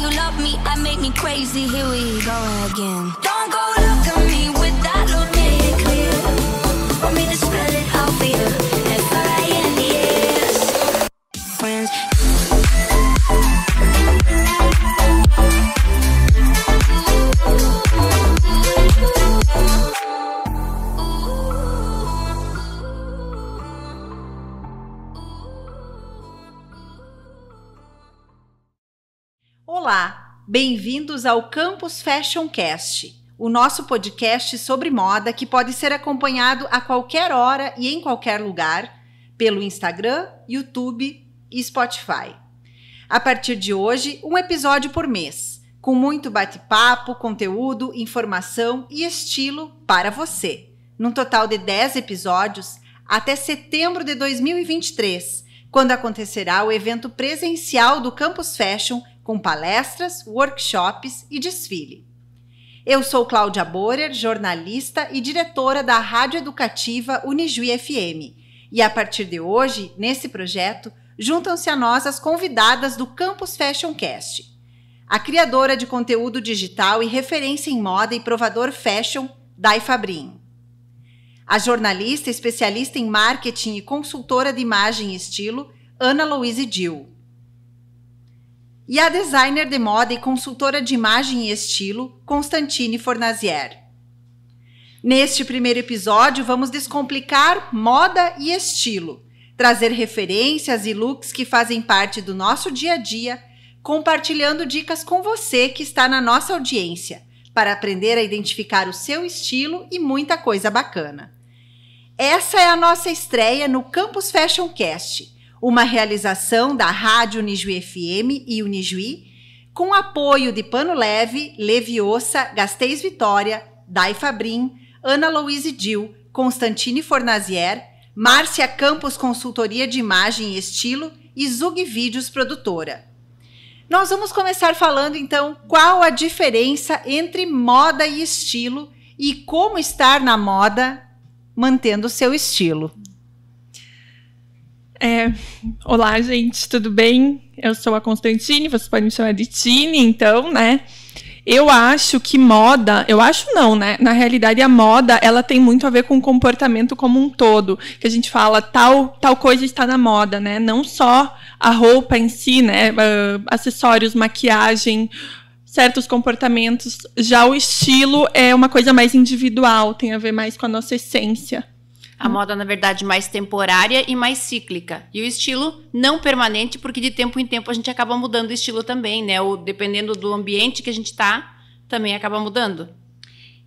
you love me, I make me crazy. Here we go again. Bem-vindos ao Campus Fashion Cast, o nosso podcast sobre moda que pode ser acompanhado a qualquer hora e em qualquer lugar pelo Instagram, YouTube e Spotify. A partir de hoje, um episódio por mês, com muito bate-papo, conteúdo, informação e estilo para você. Num total de 10 episódios até setembro de 2023, quando acontecerá o evento presencial do Campus Fashion com palestras, workshops e desfile. Eu sou Cláudia Borer, jornalista e diretora da Rádio Educativa Unijuí FM. E a partir de hoje, nesse projeto, juntam-se a nós as convidadas do Campus Fashion Cast. A criadora de conteúdo digital e referência em moda e provador fashion, Dai Fabrin. A jornalista especialista em marketing e consultora de imagem e estilo, Ana Louise Dill e a designer de moda e consultora de imagem e estilo, Constantine Fornazier. Neste primeiro episódio, vamos descomplicar moda e estilo, trazer referências e looks que fazem parte do nosso dia a dia, compartilhando dicas com você que está na nossa audiência, para aprender a identificar o seu estilo e muita coisa bacana. Essa é a nossa estreia no Campus Fashion Cast uma realização da Rádio Unijuí FM e Unijuí, com apoio de Pano Leve, Leviosa, Gasteiz Vitória, Dai Fabrim, Ana Louise Dil, Constantine Fornazier, Márcia Campos Consultoria de Imagem e Estilo e Zug Vídeos Produtora. Nós vamos começar falando então qual a diferença entre moda e estilo e como estar na moda mantendo o seu estilo. É, olá, gente, tudo bem? Eu sou a Constantine, vocês podem me chamar de Tine, então, né? Eu acho que moda, eu acho não, né? Na realidade, a moda, ela tem muito a ver com o comportamento como um todo. Que a gente fala, tal, tal coisa está na moda, né? Não só a roupa em si, né? Uh, acessórios, maquiagem, certos comportamentos. Já o estilo é uma coisa mais individual, tem a ver mais com a nossa essência. A moda, na verdade, mais temporária e mais cíclica. E o estilo não permanente, porque de tempo em tempo a gente acaba mudando o estilo também, né? Ou dependendo do ambiente que a gente está, também acaba mudando.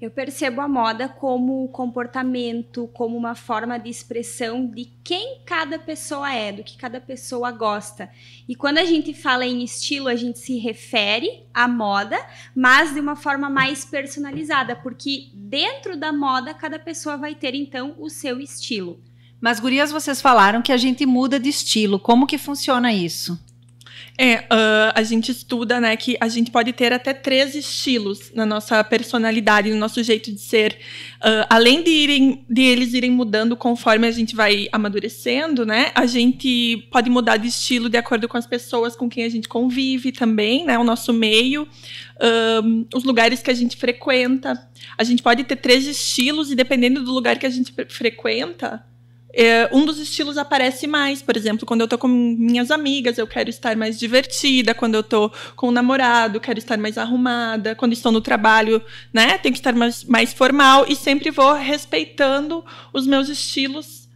Eu percebo a moda como comportamento, como uma forma de expressão de quem cada pessoa é, do que cada pessoa gosta. E quando a gente fala em estilo, a gente se refere à moda, mas de uma forma mais personalizada, porque dentro da moda cada pessoa vai ter então o seu estilo. Mas gurias, vocês falaram que a gente muda de estilo. Como que funciona isso? É, uh, a gente estuda, né, que a gente pode ter até três estilos na nossa personalidade, no nosso jeito de ser, uh, além de irem, de eles irem mudando conforme a gente vai amadurecendo, né? A gente pode mudar de estilo de acordo com as pessoas com quem a gente convive também, né? O nosso meio, um, ah, os lugares que a gente frequenta. A gente pode ter três estilos e dependendo do lugar que a gente frequenta é, um dos estilos aparece mais. Por exemplo, quando eu tô com minhas amigas, eu quero estar mais divertida. Quando eu tô com o um namorado, quero estar mais arrumada. Quando estou no trabalho, né, tem que estar mais, mais formal. E sempre vou respeitando os meus estilos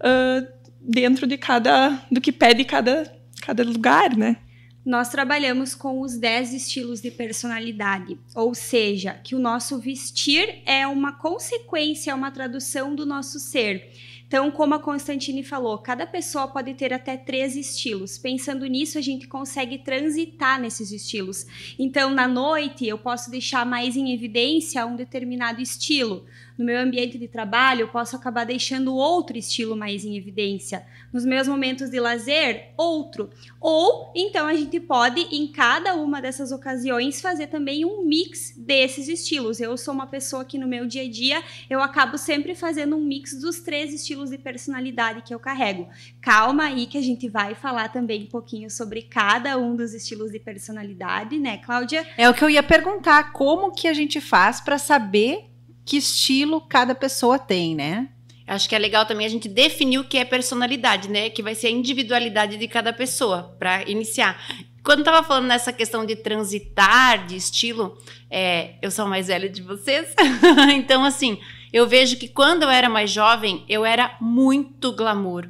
uh, dentro de cada. do que pede cada, cada lugar, né? Nós trabalhamos com os 10 estilos de personalidade, ou seja, que o nosso vestir é uma consequência, é uma tradução do nosso ser. Então, como a Constantine falou, cada pessoa pode ter até três estilos. Pensando nisso, a gente consegue transitar nesses estilos. Então, na noite, eu posso deixar mais em evidência um determinado estilo. No meu ambiente de trabalho, eu posso acabar deixando outro estilo mais em evidência. Nos meus momentos de lazer, outro. Ou então a gente pode, em cada uma dessas ocasiões, fazer também um mix desses estilos. Eu sou uma pessoa que no meu dia a dia eu acabo sempre fazendo um mix dos três estilos de personalidade que eu carrego. Calma aí que a gente vai falar também um pouquinho sobre cada um dos estilos de personalidade, né, Cláudia? É o que eu ia perguntar, como que a gente faz para saber que estilo cada pessoa tem, né? Acho que é legal também a gente definir o que é personalidade, né? Que vai ser a individualidade de cada pessoa para iniciar. Quando tava falando nessa questão de transitar, de estilo, é, eu sou mais velha de vocês. então, assim, eu vejo que quando eu era mais jovem, eu era muito glamour.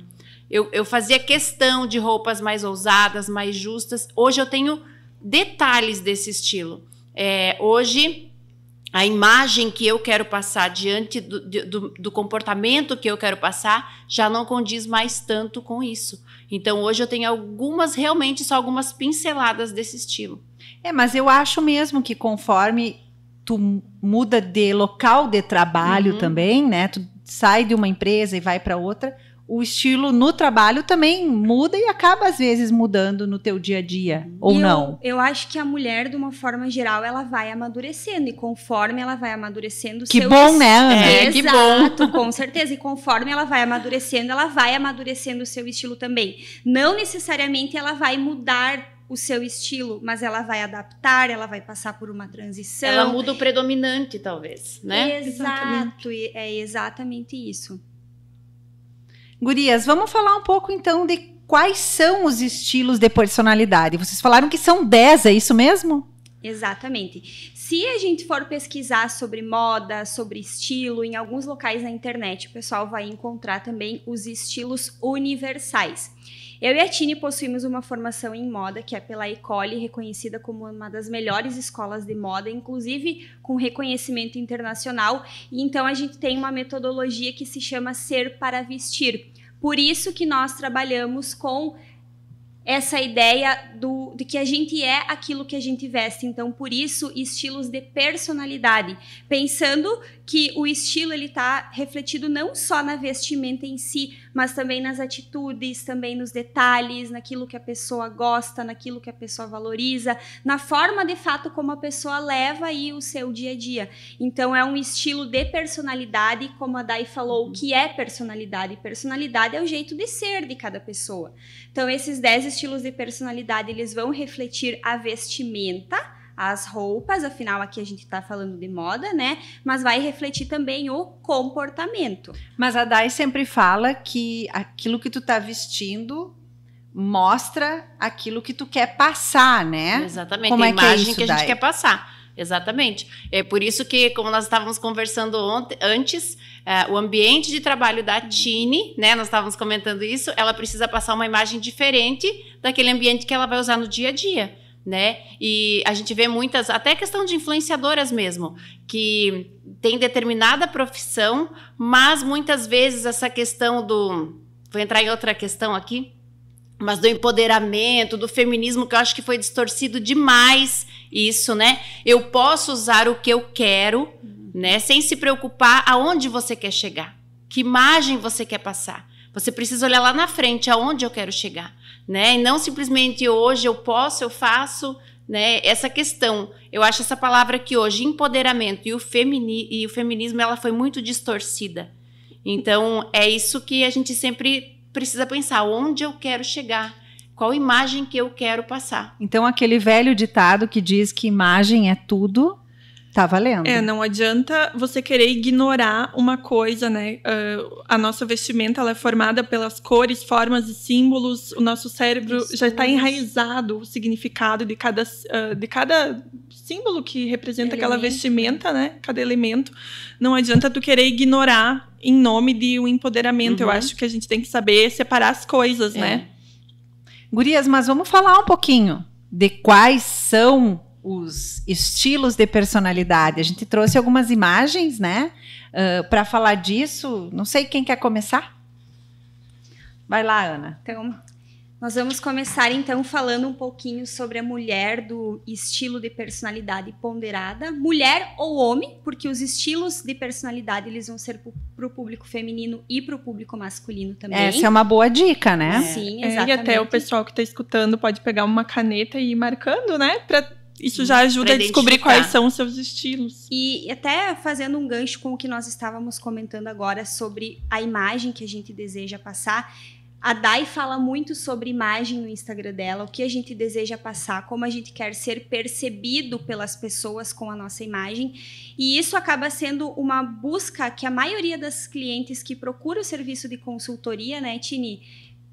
Eu, eu fazia questão de roupas mais ousadas, mais justas. Hoje eu tenho detalhes desse estilo. É, hoje a imagem que eu quero passar diante do, do, do, comportamento que eu quero passar já não condiz mais tanto com isso. Então hoje eu tenho algumas, realmente só algumas pinceladas desse estilo. É, mas eu acho mesmo que conforme tu muda de local de trabalho uhum. também, né? Tu sai de uma empresa e vai para outra, o estilo no trabalho também muda e acaba às vezes mudando no teu dia a dia ou eu, não? Eu acho que a mulher de uma forma geral ela vai amadurecendo e conforme ela vai amadurecendo que seu bom né Ana? É, que exato, bom com certeza e conforme ela vai amadurecendo ela vai amadurecendo o seu estilo também não necessariamente ela vai mudar o seu estilo, mas ela vai adaptar, ela vai passar por uma transição. Ela muda o predominante, talvez, né? Exato, exatamente. é exatamente isso. Gurias, vamos falar um pouco então de quais são os estilos de personalidade. Vocês falaram que são 10, é isso mesmo? Exatamente. Se a gente for pesquisar sobre moda, sobre estilo, em alguns locais na internet, o pessoal vai encontrar também os estilos universais. Eu e a Tini possuímos uma formação em moda que é pela Ecole reconhecida como uma das melhores escolas de moda, inclusive com reconhecimento internacional. E então a gente tem uma metodologia que se chama Ser para Vestir. Por isso que nós trabalhamos com essa ideia do, de que a gente é aquilo que a gente veste. Então, por isso, estilos de personalidade. Pensando que o estilo ele está refletido não só na vestimenta em si, mas também nas atitudes, também nos detalhes, naquilo que a pessoa gosta, naquilo que a pessoa valoriza, na forma de fato como a pessoa leva aí o seu dia a dia. Então é um estilo de personalidade, como a Dai falou, o uhum. que é personalidade? Personalidade é o jeito de ser de cada pessoa. Então esses 10 estilos de personalidade, eles vão refletir a vestimenta, as roupas, afinal aqui a gente está falando de moda, né? Mas vai refletir também o comportamento. Mas a Dai sempre fala que aquilo que tu tá vestindo mostra aquilo que tu quer passar, né? Exatamente, Como a é imagem que, é isso, que a gente Dai? quer passar. Exatamente. É por isso que, como nós estávamos conversando ontem, antes, é, o ambiente de trabalho da Tine, né? Nós estávamos comentando isso, ela precisa passar uma imagem diferente daquele ambiente que ela vai usar no dia a dia né? E a gente vê muitas, até questão de influenciadoras mesmo, que tem determinada profissão, mas muitas vezes essa questão do. Vou entrar em outra questão aqui, mas do empoderamento, do feminismo, que eu acho que foi distorcido demais isso, né? Eu posso usar o que eu quero, uhum. né? Sem se preocupar aonde você quer chegar, que imagem você quer passar. Você precisa olhar lá na frente, aonde eu quero chegar né? E não simplesmente hoje eu posso, eu faço, né? Essa questão, eu acho essa palavra que hoje empoderamento e o, femini e o feminismo ela foi muito distorcida. Então é isso que a gente sempre precisa pensar, onde eu quero chegar? Qual imagem que eu quero passar? Então aquele velho ditado que diz que imagem é tudo, Tá valendo. É, não adianta você querer ignorar uma coisa, né? Uh, a nossa vestimenta ela é formada pelas cores, formas e símbolos. O nosso cérebro já está enraizado o significado de cada, uh, de cada símbolo que representa elemento. aquela vestimenta, né? Cada elemento. Não adianta tu querer ignorar em nome de um empoderamento. Uhum. Eu acho que a gente tem que saber separar as coisas, é. né? Gurias, mas vamos falar um pouquinho de quais são os estilos de personalidade. A gente trouxe algumas imagens, né, uh, ah, para falar disso. Não sei quem quer começar. Vai lá, Ana. Então, nós vamos começar então falando um pouquinho sobre a mulher do estilo de personalidade ponderada, mulher ou homem, porque os estilos de personalidade eles vão ser para o público feminino e para o público masculino também. Essa é uma boa dica, né? Sim, exatamente. É, e até o pessoal que está escutando pode pegar uma caneta e ir marcando, né, para isso já ajuda a descobrir quais são os seus estilos. E até fazendo um gancho com o que nós estávamos comentando agora sobre a imagem que a gente deseja passar. A Dai fala muito sobre imagem no Instagram dela, o que a gente deseja passar, como a gente quer ser percebido pelas pessoas com a nossa imagem. E isso acaba sendo uma busca que a maioria das clientes que procuram o serviço de consultoria, né, Tini,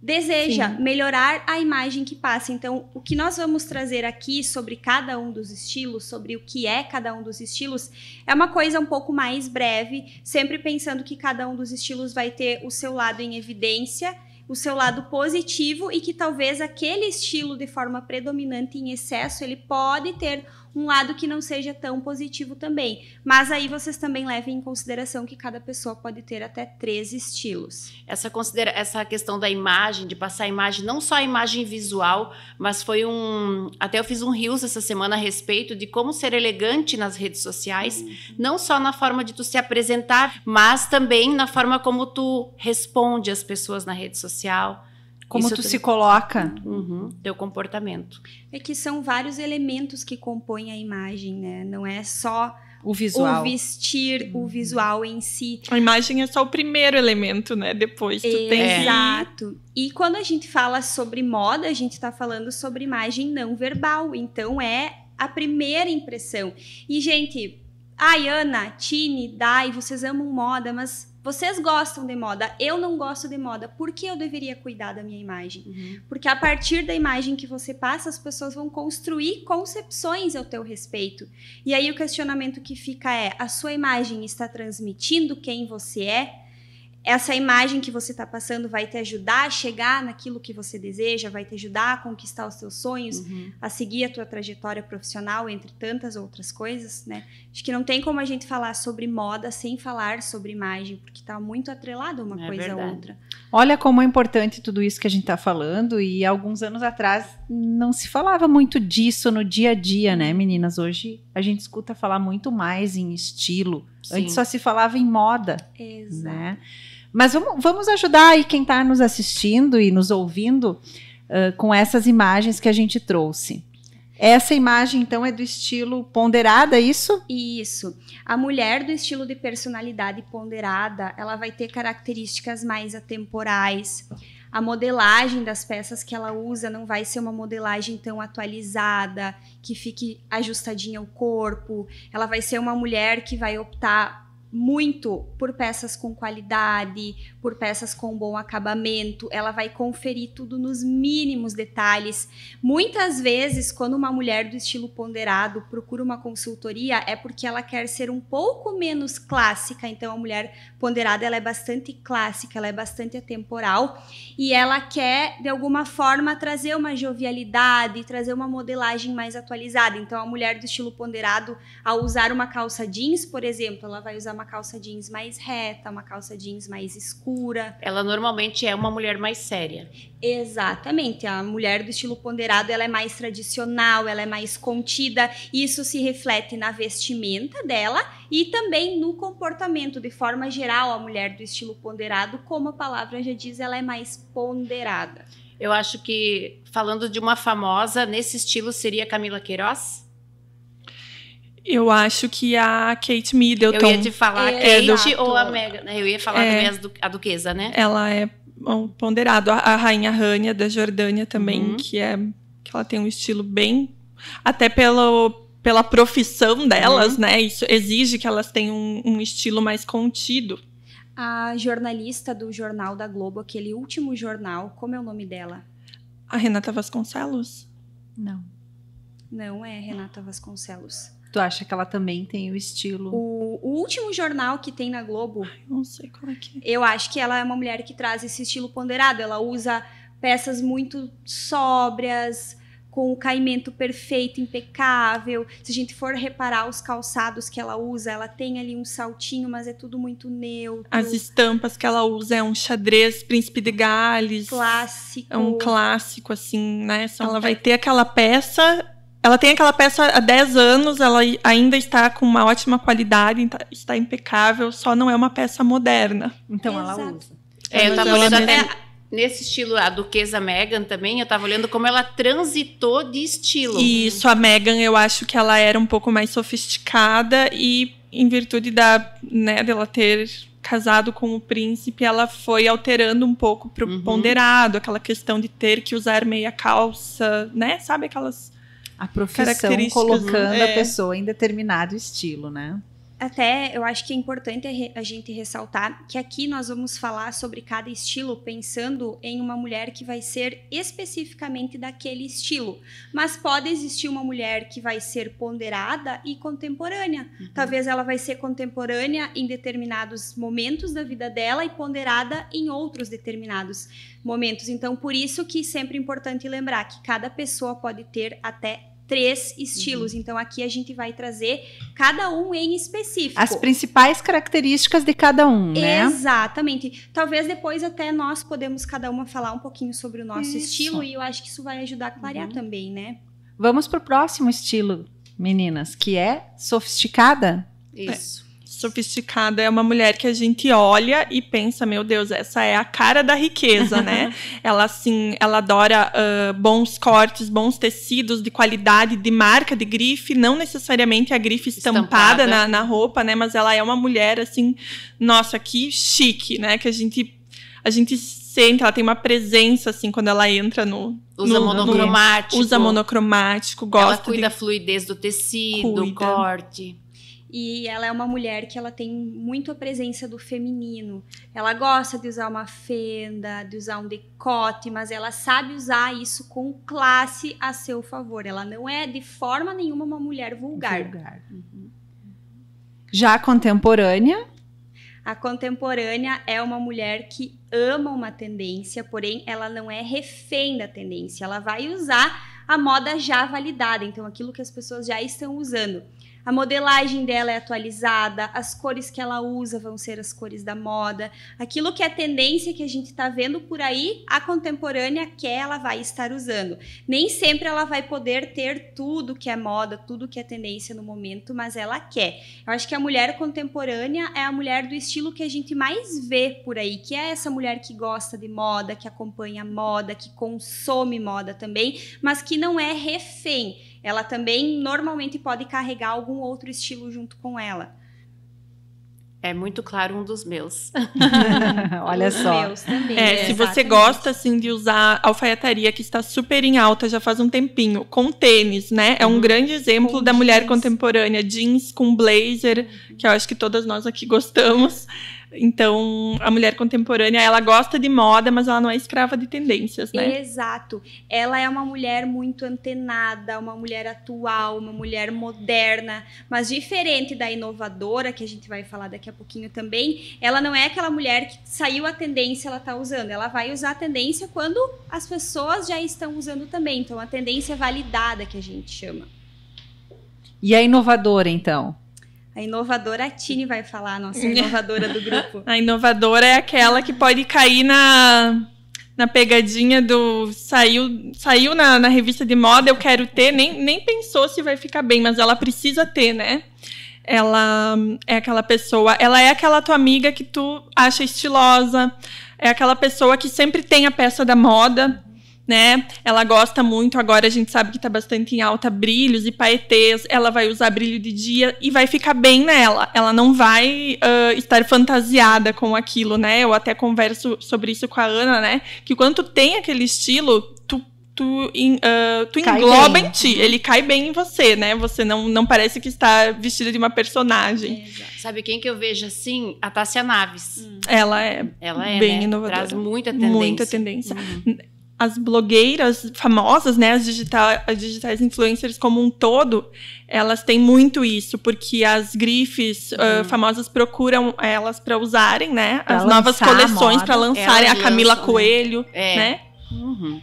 deseja Sim. melhorar a imagem que passa. Então, o que nós vamos trazer aqui sobre cada um dos estilos, sobre o que é cada um dos estilos, é uma coisa um pouco mais breve, sempre pensando que cada um dos estilos vai ter o seu lado em evidência, o seu lado positivo e que talvez aquele estilo de forma predominante em excesso, ele pode ter um lado que não seja tão positivo também. Mas aí vocês também levem em consideração que cada pessoa pode ter até três estilos. Essa, considera essa questão da imagem, de passar a imagem, não só a imagem visual, mas foi um. Até eu fiz um Rios essa semana a respeito de como ser elegante nas redes sociais, uhum. não só na forma de tu se apresentar, mas também na forma como tu responde às pessoas na rede social como Isso tu se coloca. Uhum. Teu comportamento. É que são vários elementos que compõem a imagem, né? Não é só o visual. O vestir, o uhum. visual em si. A imagem é só o primeiro elemento, né? Depois tu Exato. tem. Exato. E quando a gente fala sobre moda, a gente está falando sobre imagem não verbal. Então é a primeira impressão. E, gente, Ayana, Ana, Tini, Dai, vocês amam moda, mas vocês gostam de moda, eu não gosto de moda. Por que eu deveria cuidar da minha imagem? Uhum. Porque a partir da imagem que você passa, as pessoas vão construir concepções ao teu respeito. E aí o questionamento que fica é: a sua imagem está transmitindo quem você é? essa imagem que você está passando vai te ajudar a chegar naquilo que você deseja, vai te ajudar a conquistar os seus sonhos, uhum. a seguir a tua trajetória profissional, entre tantas outras coisas, né? Acho que não tem como a gente falar sobre moda sem falar sobre imagem, porque está muito atrelado uma é coisa verdade. a outra. Olha como é importante tudo isso que a gente está falando, e alguns anos atrás não se falava muito disso no dia a dia, né, uhum. meninas? Hoje a gente escuta falar muito mais em estilo. Sim. Antes só se falava em moda. Né? Exato. Né? Mas vamos, vamos ajudar aí quem está nos assistindo e nos ouvindo uh, com essas imagens que a gente trouxe. Essa imagem, então, é do estilo ponderada, é isso? Isso. A mulher do estilo de personalidade ponderada, ela vai ter características mais atemporais. A modelagem das peças que ela usa não vai ser uma modelagem tão atualizada, que fique ajustadinha ao corpo. Ela vai ser uma mulher que vai optar muito por peças com qualidade, por peças com bom acabamento, ela vai conferir tudo nos mínimos detalhes. Muitas vezes, quando uma mulher do estilo ponderado procura uma consultoria, é porque ela quer ser um pouco menos clássica. Então, a mulher ponderada ela é bastante clássica, ela é bastante atemporal e ela quer, de alguma forma, trazer uma jovialidade, trazer uma modelagem mais atualizada. Então, a mulher do estilo ponderado, ao usar uma calça jeans, por exemplo, ela vai usar uma uma calça jeans mais reta, uma calça jeans mais escura. Ela normalmente é uma mulher mais séria. Exatamente. A mulher do estilo ponderado, ela é mais tradicional, ela é mais contida. Isso se reflete na vestimenta dela e também no comportamento. De forma geral, a mulher do estilo ponderado, como a palavra já diz, ela é mais ponderada. Eu acho que falando de uma famosa nesse estilo seria Camila Queiroz. Eu acho que a Kate Middleton. Eu ia te falar é, a Kate é do, ou a Megan. Né? Eu ia falar é, também a duquesa, né? Ela é ponderado. A, a rainha Rania da Jordânia também, uhum. que é que ela tem um estilo bem até pelo pela profissão delas, uhum. né? Isso exige que elas tenham um, um estilo mais contido. A jornalista do jornal da Globo, aquele último jornal, como é o nome dela? A Renata Vasconcelos? Não. Não é Renata Vasconcelos. Tu acha que ela também tem o estilo? O, o último jornal que tem na Globo. Ai, não sei qual é que é. Eu acho que ela é uma mulher que traz esse estilo ponderado. Ela usa peças muito sóbrias, com o caimento perfeito, impecável. Se a gente for reparar os calçados que ela usa, ela tem ali um saltinho, mas é tudo muito neutro. As estampas que ela usa é um xadrez Príncipe de Gales. Clássico. É um clássico, assim, né? Então, ela vai ter aquela peça ela tem aquela peça há 10 anos, ela ainda está com uma ótima qualidade, então, está impecável, só não é uma peça moderna. Então Exato. ela usa. É, eu estava olhando até mesmo. nesse estilo, a Duquesa Megan também, eu estava olhando como ela transitou de estilo. Isso, a Megan, eu acho que ela era um pouco mais sofisticada e em virtude da, né, dela ter casado com o príncipe, ela foi alterando um pouco pro uhum. ponderado, aquela questão de ter que usar meia calça, né? Sabe aquelas a profissão colocando é... a pessoa em determinado estilo, né? até eu acho que é importante a gente ressaltar que aqui nós vamos falar sobre cada estilo pensando em uma mulher que vai ser especificamente daquele estilo. Mas pode existir uma mulher que vai ser ponderada e contemporânea. Uhum. Talvez ela vai ser contemporânea em determinados momentos da vida dela e ponderada em outros determinados momentos. Então, por isso que é sempre é importante lembrar que cada pessoa pode ter até três uhum. estilos. Uhum. Então aqui a gente vai trazer cada um em específico. As principais características de cada um, né? Exatamente. Talvez depois até nós podemos cada uma falar um pouquinho sobre o nosso isso. estilo e eu acho que isso vai ajudar a clarear uhum. também, né? Vamos para o próximo estilo, meninas, que é sofisticada. Isso. É sofisticada é uma mulher que a gente olha e pensa, meu Deus, essa é a cara da riqueza, né? ela assim, ela adora uh, bons cortes, bons tecidos de qualidade, de marca, de grife, não necessariamente a grife estampada, estampada. Na, na roupa, né? Mas ela é uma mulher assim, nossa, que chique, né? Que a gente a gente sente, ela tem uma presença, assim, quando ela entra no. Usa no, monocromático. No, usa monocromático, gosta. Ela cuida da fluidez do tecido, cuida. corte. E ela é uma mulher que ela tem muito a presença do feminino. Ela gosta de usar uma fenda, de usar um decote, mas ela sabe usar isso com classe a seu favor. Ela não é de forma nenhuma uma mulher vulgar. vulgar. Uhum. Já a contemporânea? A contemporânea é uma mulher que ama uma tendência, porém ela não é refém da tendência. Ela vai usar a moda já validada, então aquilo que as pessoas já estão usando. A modelagem dela é atualizada, as cores que ela usa vão ser as cores da moda. Aquilo que é tendência que a gente está vendo por aí, a contemporânea quer, ela vai estar usando. Nem sempre ela vai poder ter tudo que é moda, tudo que é tendência no momento, mas ela quer. Eu acho que a mulher contemporânea é a mulher do estilo que a gente mais vê por aí, que é essa mulher que gosta de moda, que acompanha moda, que consome moda também, mas que não é refém ela também normalmente pode carregar algum outro estilo junto com ela. É muito claro um dos meus. Olha um só. Meus também, é, é, se você gosta assim de usar alfaiataria que está super em alta já faz um tempinho, com tênis, né? É um uhum. grande exemplo da jeans. mulher contemporânea, jeans com blazer, que eu acho que todas nós aqui gostamos. Então, a mulher contemporânea, ela gosta de moda, mas ela não é escrava de tendências, né? Exato. Ela é uma mulher muito antenada, uma mulher atual, uma mulher moderna, mas diferente da inovadora, que a gente vai falar daqui a pouquinho também, ela não é aquela mulher que saiu a tendência, ela tá usando. Ela vai usar a tendência quando as pessoas já estão usando também. Então, a tendência validada que a gente chama. E a inovadora, então? A inovadora, a Tini vai falar, a nossa inovadora do grupo. a inovadora é aquela que pode cair na, na pegadinha do saiu, saiu na, na revista de moda, eu quero ter, nem, nem pensou se vai ficar bem, mas ela precisa ter, né? Ela é aquela pessoa, ela é aquela tua amiga que tu acha estilosa, é aquela pessoa que sempre tem a peça da moda, né? Ela gosta muito, agora a gente sabe que tá bastante em alta brilhos e paetês. Ela vai usar brilho de dia e vai ficar bem nela. Ela não vai uh, estar fantasiada com aquilo, né? Eu até converso sobre isso com a Ana, né? Que quando tem aquele estilo, tu tu, in, uh, tu engloba bem. em ti, ele cai bem em você, né? Você não, não parece que está vestida de uma personagem. É, Sabe quem que eu vejo assim? A Tássia Naves. Hum. Ela é Ela é, bem né? inovadora. Traz muita tendência. Muita tendência. Uhum as blogueiras famosas, né, as, digital, as digitais influencers como um todo, elas têm muito isso, porque as grifes ah, uhum. uh, famosas procuram elas para usarem, né, pra as novas coleções para lançarem a Camila lançam, né? Coelho, é. né? Uhum.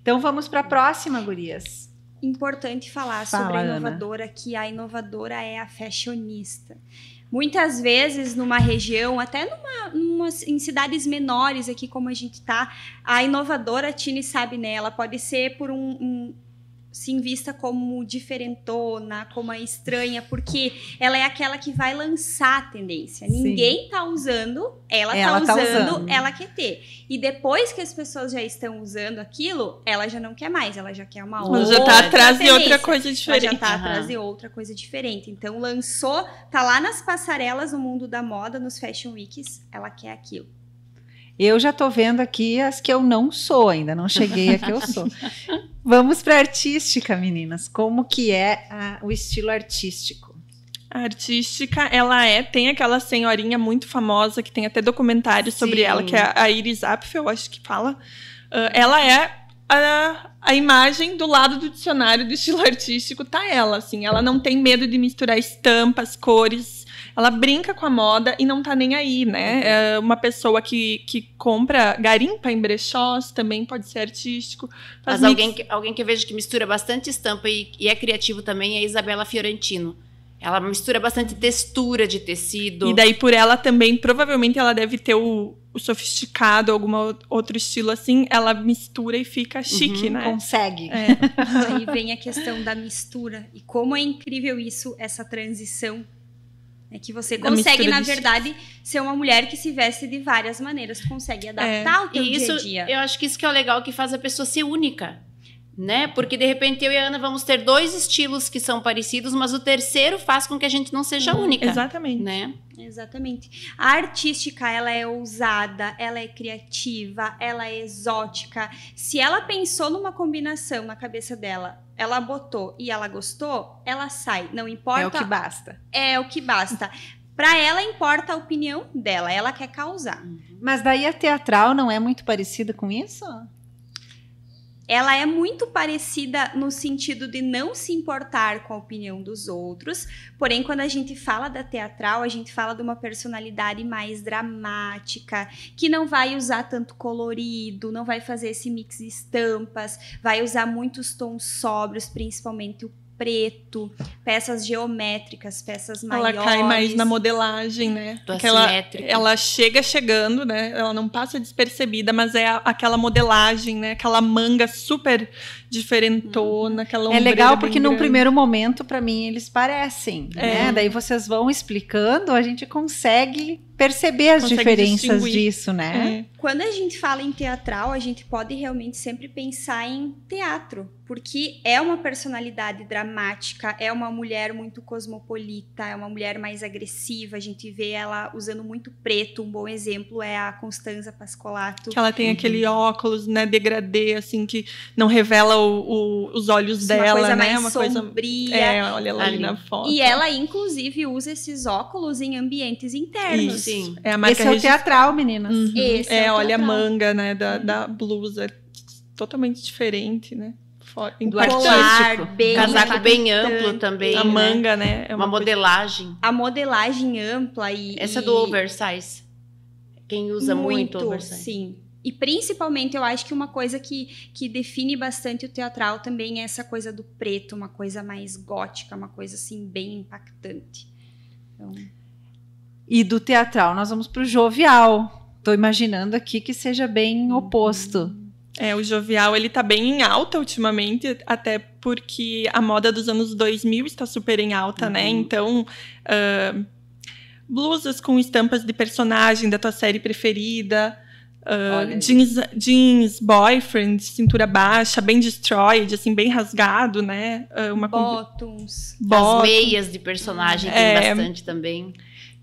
Então vamos para a próxima, gurias. Importante falar Fala, sobre a inovadora, Ana. que a inovadora é a fashionista. Muitas vezes, numa região, até numa, numa, em cidades menores aqui, como a gente está, a inovadora a Tini sabe, né? pode ser por um, um se invista como diferentona, como a estranha, porque ela é aquela que vai lançar a tendência. Sim. Ninguém tá usando, ela, tá ela tá, usando, tá usando, ela quer ter. E depois que as pessoas já estão usando aquilo, ela já não quer mais, ela já quer uma ela Já tá atrás de outra coisa diferente. Ela já tá uhum. atrás de outra coisa diferente. Então lançou, tá lá nas passarelas no mundo da moda, nos fashion weeks, ela quer aquilo. Eu já tô vendo aqui as que eu não sou ainda, não cheguei a que eu sou. Vamos para artística, meninas. Como que é a, ah, o estilo artístico? A artística, ela é, tem aquela senhorinha muito famosa que tem até documentário Sim. sobre ela, que é a Iris Apfel, acho que fala. Uh, ela é a, a, imagem do lado do dicionário do estilo artístico, tá ela, assim. Ela não tem medo de misturar estampas, cores, ela brinca com a moda e não tá nem aí, né? É uma pessoa que, que compra, garimpa em brechós, também pode ser artístico. Mas mix... alguém, que, alguém que eu vejo que mistura bastante estampa e, e é criativo também é a Isabela Fiorentino. Ela mistura bastante textura de tecido. E daí, por ela também, provavelmente ela deve ter o, o sofisticado, algum outro estilo assim, ela mistura e fica uhum. chique, uhum, né? Consegue. É. Aí vem a questão da mistura. E como é incrível isso, essa transição é que você é consegue, na verdade, ser uma mulher que se veste de várias maneiras, consegue é. adaptar é, o teu e isso, dia a dia. Eu acho que isso que é o legal que faz a pessoa ser única né? Porque de repente eu e a Ana vamos ter dois estilos que são parecidos, mas o terceiro faz com que a gente não seja hum, única. Exatamente. Né? Exatamente. A artística, ela é ousada, ela é criativa, ela é exótica. Se ela pensou numa combinação na cabeça dela, ela botou e ela gostou, ela sai, não importa. É o que basta. É o que basta. Para ela importa a opinião dela, ela quer causar. Mas daí a teatral não é muito parecida com isso? ela é muito parecida no sentido de não se importar com a opinião dos outros, porém, quando a gente fala da teatral, a gente fala de uma personalidade mais dramática, que não vai usar tanto colorido, não vai fazer esse mix de estampas, vai usar muitos tons sóbrios, principalmente o preto, peças geométricas, peças maiores. Ela cai mais na modelagem, né? Do aquela, ela chega chegando, né? Ela não passa despercebida, mas é a, aquela modelagem, né? Aquela manga super diferentona, aquela É legal porque num primeiro momento para mim eles parecem, é. né? Daí vocês vão explicando, a gente consegue perceber as diferenças distinguir. disso, né? É. Quando a gente fala em teatral, a gente pode realmente sempre pensar em teatro, porque é uma personalidade dramática, é uma mulher muito cosmopolita, é uma mulher mais agressiva, a gente vê ela usando muito preto, um bom exemplo é a Constanza Pascolato. Que ela tem uhum. aquele óculos, né, degradê, assim, que não revela o, o, os olhos uma dela, coisa né? Mais uma sombria. coisa sombria. É, olha ela ali. ali na foto. E ela, inclusive, usa esses óculos em ambientes internos. Isso. Sim. É a marca Esse é o teatral, meninas. Uhum. Esse é, é olha teatral. a manga, né, da, uhum. da blusa. Totalmente diferente, né? Colar, bem casaco bem amplo também. A né? manga, né? É uma, uma modelagem. A modelagem ampla e. Essa é do oversize. Quem usa muito, muito oversize. Sim. E principalmente eu acho que uma coisa que, que define bastante o teatral também é essa coisa do preto, uma coisa mais gótica, uma coisa assim bem impactante. Então... E do teatral nós vamos para o jovial. Estou imaginando aqui que seja bem oposto. É, o jovial ele tá bem em alta ultimamente, até porque a moda dos anos 2000 está super em alta, né? uhum. né? Então, uh, blusas com estampas de personagem da tua série preferida, uh, jeans, jeans boyfriend, cintura baixa, bem destroyed, assim, bem rasgado, né? Uh, uma Bottoms. Bottoms. As meias de personagem tem é, bastante também.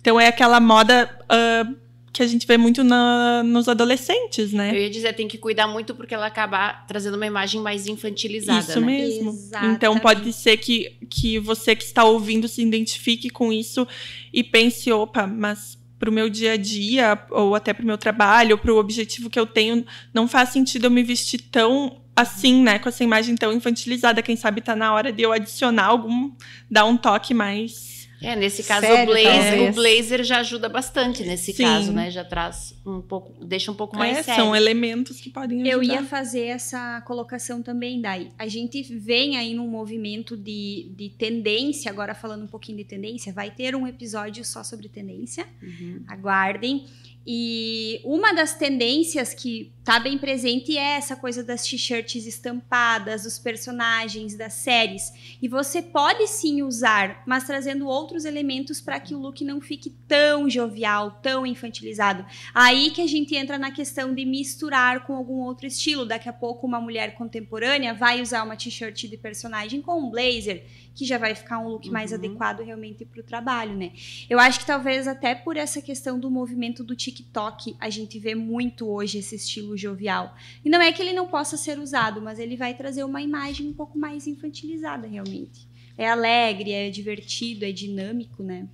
Então é aquela moda uh, que a gente vê muito na, nos adolescentes, né? Eu ia dizer, tem que cuidar muito porque ela acaba trazendo uma imagem mais infantilizada. Isso né? mesmo. Então, Exatamente. Então pode ser que, que você que está ouvindo se identifique com isso e pense, opa, mas para o meu dia a dia, ou até para o meu trabalho, para o objetivo que eu tenho, não faz sentido eu me vestir tão assim, né? Com essa imagem tão infantilizada. Quem sabe tá na hora de eu adicionar algum, dar um toque mais é, nesse caso Sério, o, blazer, o blazer já ajuda bastante nesse Sim. caso, né? Já traz um pouco, deixa um pouco mais é, sério. São elementos que podem ajudar. Eu ia fazer essa colocação também, Dai. A gente vem aí num movimento de, de tendência, agora falando um pouquinho de tendência, vai ter um episódio só sobre tendência. Uhum. Aguardem. E uma das tendências que está bem presente é essa coisa das t-shirts estampadas, dos personagens, das séries. E você pode sim usar, mas trazendo outros elementos para que o look não fique tão jovial, tão infantilizado. Aí que a gente entra na questão de misturar com algum outro estilo. Daqui a pouco, uma mulher contemporânea vai usar uma t-shirt de personagem com um blazer que já vai ficar um look mais uhum. adequado realmente para o trabalho, né? Eu acho que talvez até por essa questão do movimento do TikTok, a gente vê muito hoje esse estilo jovial. E não é que ele não possa ser usado, mas ele vai trazer uma imagem um pouco mais infantilizada, realmente. É alegre, é divertido, é dinâmico, né?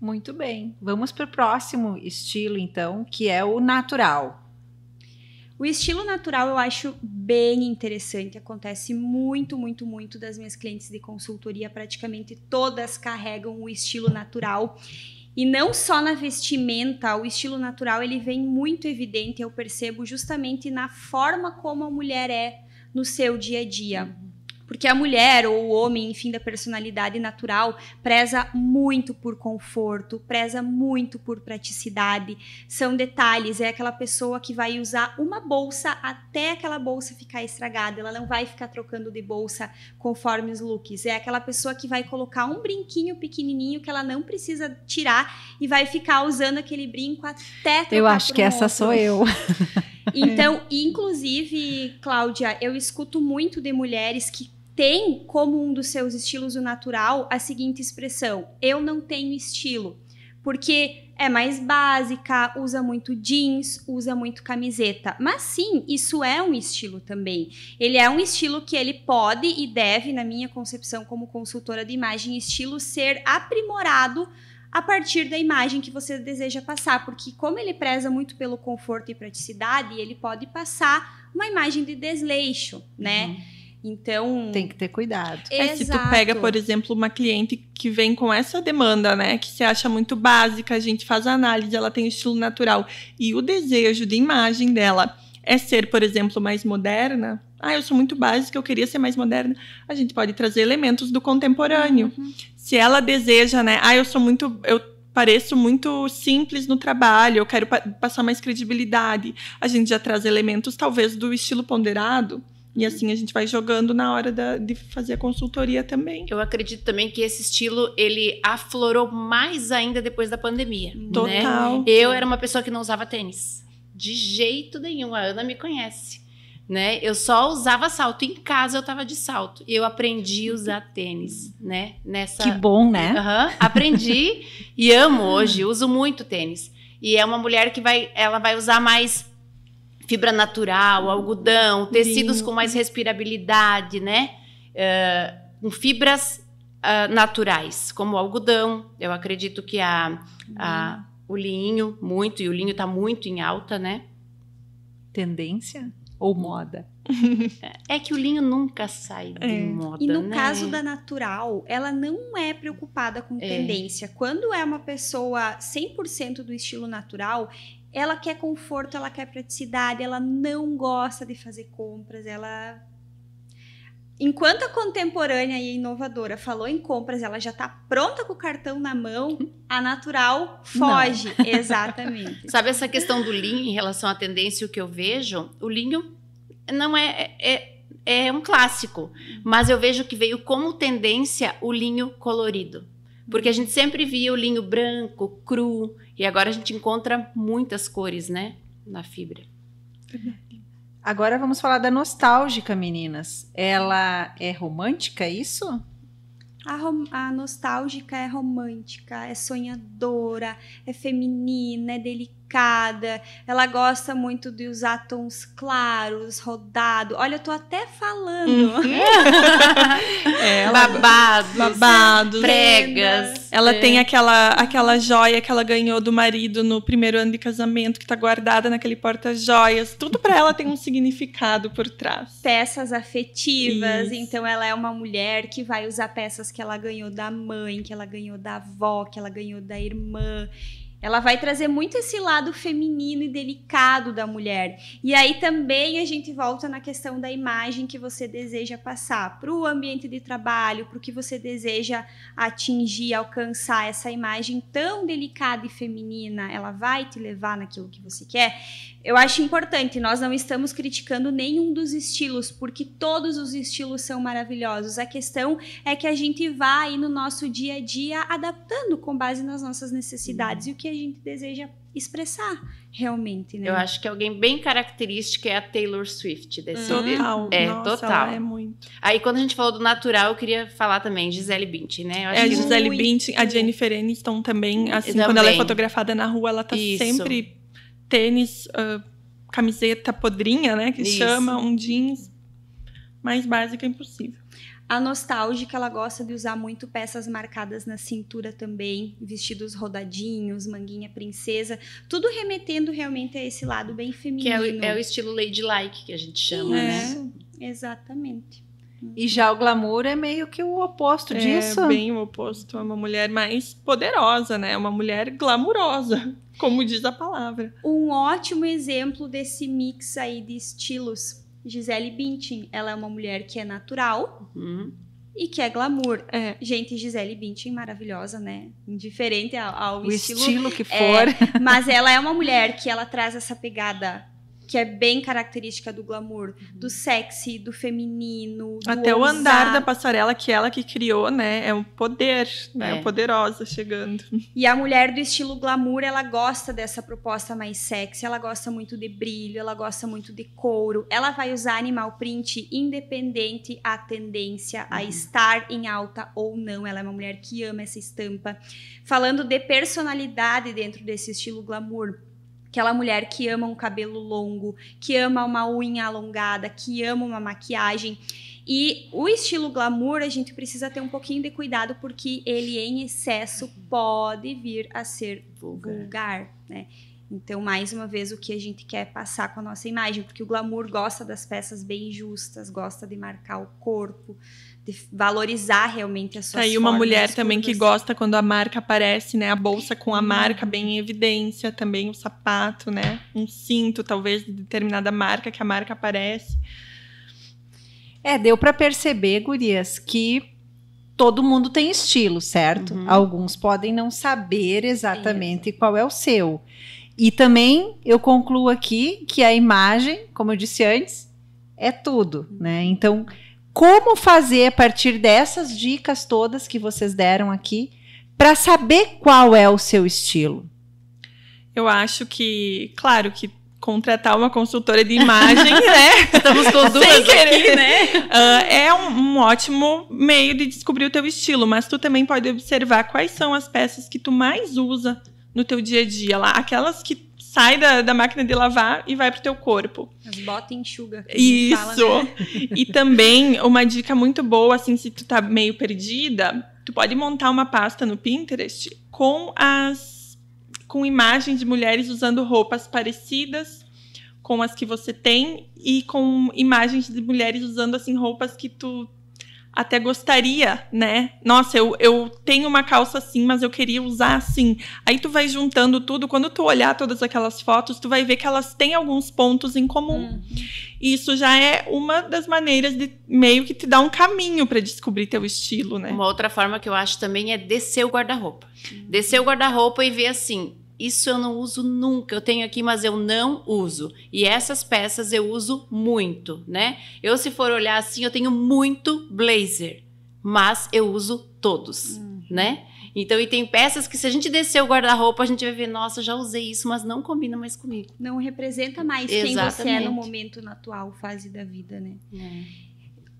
Muito bem. Vamos para o próximo estilo, então, que é o natural. O estilo natural eu acho bem interessante, acontece muito, muito, muito das minhas clientes de consultoria, praticamente todas carregam o estilo natural. E não só na vestimenta, o estilo natural ele vem muito evidente, eu percebo justamente na forma como a mulher é no seu dia a dia. Porque a mulher ou o homem, enfim, da personalidade natural, preza muito por conforto, preza muito por praticidade. São detalhes, é aquela pessoa que vai usar uma bolsa até aquela bolsa ficar estragada, ela não vai ficar trocando de bolsa conforme os looks. É aquela pessoa que vai colocar um brinquinho pequenininho que ela não precisa tirar e vai ficar usando aquele brinco até Eu acho que um essa outro. sou eu. Então, inclusive, Cláudia, eu escuto muito de mulheres que tem como um dos seus estilos o natural a seguinte expressão: eu não tenho estilo, porque é mais básica, usa muito jeans, usa muito camiseta. Mas sim, isso é um estilo também. Ele é um estilo que ele pode e deve, na minha concepção como consultora de imagem, estilo ser aprimorado a partir da imagem que você deseja passar, porque como ele preza muito pelo conforto e praticidade, ele pode passar uma imagem de desleixo, né? Uhum. Então. Tem que ter cuidado. É, Exato. se tu pega, por exemplo, uma cliente que vem com essa demanda, né? Que se acha muito básica, a gente faz a análise, ela tem o estilo natural. E o desejo de imagem dela é ser, por exemplo, mais moderna. Ah, eu sou muito básica, eu queria ser mais moderna. A gente pode trazer elementos do contemporâneo. Uhum. Se ela deseja, né? Ah, eu sou muito. Eu pareço muito simples no trabalho, eu quero pa passar mais credibilidade. A gente já traz elementos, talvez, do estilo ponderado e assim a gente vai jogando na hora da, de fazer a consultoria também. Eu acredito também que esse estilo ele aflorou mais ainda depois da pandemia. Né? Total. Né? Eu era uma pessoa que não usava tênis. De jeito nenhum. A Ana me conhece. Né? Eu só usava salto. Em casa eu tava de salto. Eu aprendi a usar tênis, né? Nessa... Que bom, né? Uhum. Aprendi e amo hoje. Uso muito tênis. E é uma mulher que vai, ela vai usar mais fibra natural, algodão, tecidos com mais respirabilidade, né? Uh, com fibras uh, naturais, como algodão. Eu acredito que a, a, o linho, muito, e o linho está muito em alta, né? Tendência ou moda? É, é que o linho nunca sai de é. moda. E no né? caso da natural, ela não é preocupada com é. tendência. Quando é uma pessoa 100% do estilo natural, ela quer conforto, ela quer praticidade, ela não gosta de fazer compras, ela Enquanto a contemporânea e inovadora falou em compras, ela já está pronta com o cartão na mão, a natural foge. Não. Exatamente. Sabe essa questão do Lean em relação à tendência, o que eu vejo? O Lean não é, é, é, é um clássico, mas eu vejo que veio como tendência o linho colorido. Porque a gente sempre via o linho branco, cru, e agora a gente encontra muitas cores, né? Na fibra. Agora vamos falar da nostálgica, meninas. Ela é romântica, é isso? A, a nostálgica é romântica, é sonhadora, é feminina, é delicada ela gosta muito de usar tons claros, rodado. Olha, eu tô até falando. Uhum. é, Babados, babados, pregas. Ela é. tem aquela, aquela joia que ela ganhou do marido no primeiro ano de casamento, que tá guardada naquele porta-joias. Tudo para ela tem um significado por trás. Peças afetivas. Isso. Então, ela é uma mulher que vai usar peças que ela ganhou da mãe, que ela ganhou da avó, que ela ganhou da irmã. Ela vai trazer muito esse lado feminino e delicado da mulher. E aí também a gente volta na questão da imagem que você deseja passar para o ambiente de trabalho, para o que você deseja atingir, alcançar essa imagem tão delicada e feminina. Ela vai te levar naquilo que você quer. Eu acho importante, nós não estamos criticando nenhum dos estilos, porque todos os estilos são maravilhosos. A questão é que a gente vai no nosso dia a dia adaptando com base nas nossas necessidades e o que a gente deseja expressar realmente, né? Eu acho que alguém bem característica é a Taylor Swift desse Total. É, Nossa, é total. é muito. Aí quando a gente falou do natural, eu queria falar também Gisele Bündchen, né? é, que... Gisele muito. Bündchen, a Jennifer Aniston também, assim, também. quando ela é fotografada na rua, ela tá Isso. sempre tênis, uh, camiseta podrinha, né, que Isso. chama, um jeans mais básico é impossível. A nostálgica, ela gosta de usar muito peças marcadas na cintura também, vestidos rodadinhos, manguinha princesa, tudo remetendo realmente a esse lado bem feminino. Que é o, é o estilo ladylike que a gente chama, né? Isso, né? Exatamente. E já o glamour é meio que o oposto é disso. É bem o oposto. É uma mulher mais poderosa, né? É uma mulher glamurosa, como diz a palavra. Um ótimo exemplo desse mix aí de estilos Gisele Bündchen, ela é uma mulher que é natural uhum. e que é glamour. É. Gente, Gisele Bündchen maravilhosa, né? Indiferente ao, ao estilo, estilo, que é, for. É, mas ela é uma mulher que ela traz essa pegada que é bem característica do glamour, uhum. do sexy, do feminino. Do Até ousar. o andar da passarela que é ela que criou, né? É um poder, né? É. poderosa chegando. E a mulher do estilo glamour, ela gosta dessa proposta mais sexy, ela gosta muito de brilho, ela gosta muito de couro. Ela vai usar animal print independente à tendência, uhum. a estar em alta ou não. Ela é uma mulher que ama essa estampa. Falando de personalidade dentro desse estilo glamour Aquela mulher que ama um cabelo longo, que ama uma unha alongada, que ama uma maquiagem. E o estilo glamour a gente precisa ter um pouquinho de cuidado porque ele em excesso pode vir a ser vulgar, vulgar né? Então, mais uma vez, o que a gente quer é passar com a nossa imagem, porque o glamour gosta das peças bem justas, gosta de marcar o corpo, de valorizar realmente a sua Tá, e uma mulher também que gosta quando a marca aparece, né? A bolsa com a uhum. marca bem em evidência, também o sapato, né? Um cinto, talvez, de determinada marca que a marca aparece. É, deu para perceber, gurias, que todo mundo tem estilo, certo? Uhum. Alguns podem não saber exatamente Isso. qual é o seu. E também eu concluo aqui que a imagem, como eu disse antes, é tudo, né? Então, como fazer a partir dessas dicas todas que vocês deram aqui para saber qual é o seu estilo? Eu acho que, claro, que contratar uma consultora de imagem, né? Estamos todos duas Sem querer, aqui, né? Uh, é um, um, ótimo meio de descobrir o teu estilo, mas tu também pode observar quais são as peças que tu mais usa no teu dia a dia lá, aquelas que sai da, da máquina de lavar e vai pro teu corpo. As botas enxuga. Isso. Fala, né? E também uma dica muito boa, assim, se tu tá meio perdida, tu pode montar uma pasta no Pinterest com as com imagens de mulheres usando roupas parecidas com as que você tem e com imagens de mulheres usando assim roupas que tu até gostaria, né? Nossa, eu, eu tenho uma calça assim, mas eu queria usar assim. Aí tu vai juntando tudo, quando tu olhar todas aquelas fotos, tu vai ver que elas têm alguns pontos em comum. Uhum. Isso já é uma das maneiras de meio que te dar um caminho para descobrir teu estilo, né? Uma outra forma que eu acho também é descer o guarda-roupa. Descer o guarda-roupa e ver assim, isso eu não uso nunca. Eu tenho aqui, mas eu não uso. E essas peças eu uso muito, né? Eu, se for olhar assim, eu tenho muito blazer, mas eu uso todos, uhum. né? Então, e tem peças que se a gente descer o guarda-roupa, a gente vai ver, nossa, já usei isso, mas não combina mais comigo. Não representa mais Exatamente. quem você é no momento, na atual fase da vida, né? É.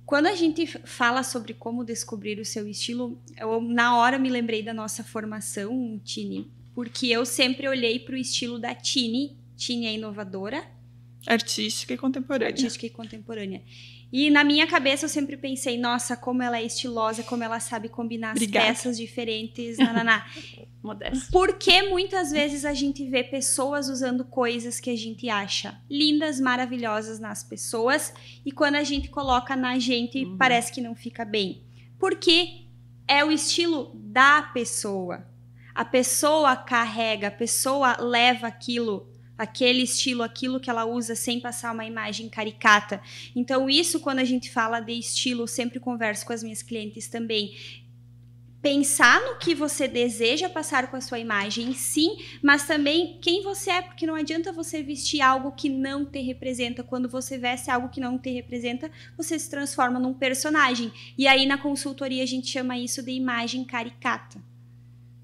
Quando a gente fala sobre como descobrir o seu estilo, eu na hora me lembrei da nossa formação, Tini, porque eu sempre olhei para o estilo da Tini. Tini é inovadora. Artística e contemporânea. Artística e contemporânea. E na minha cabeça eu sempre pensei, nossa, como ela é estilosa, como ela sabe combinar Obrigada. as peças diferentes, nananá. Porque muitas vezes a gente vê pessoas usando coisas que a gente acha lindas, maravilhosas nas pessoas, e quando a gente coloca na gente, uhum. parece que não fica bem. Porque é o estilo da pessoa a pessoa carrega, a pessoa leva aquilo, aquele estilo, aquilo que ela usa sem passar uma imagem caricata. Então, isso quando a gente fala de estilo, eu sempre converso com as minhas clientes também. Pensar no que você deseja passar com a sua imagem, sim, mas também quem você é, porque não adianta você vestir algo que não te representa. Quando você veste algo que não te representa, você se transforma num personagem. E aí na consultoria a gente chama isso de imagem caricata.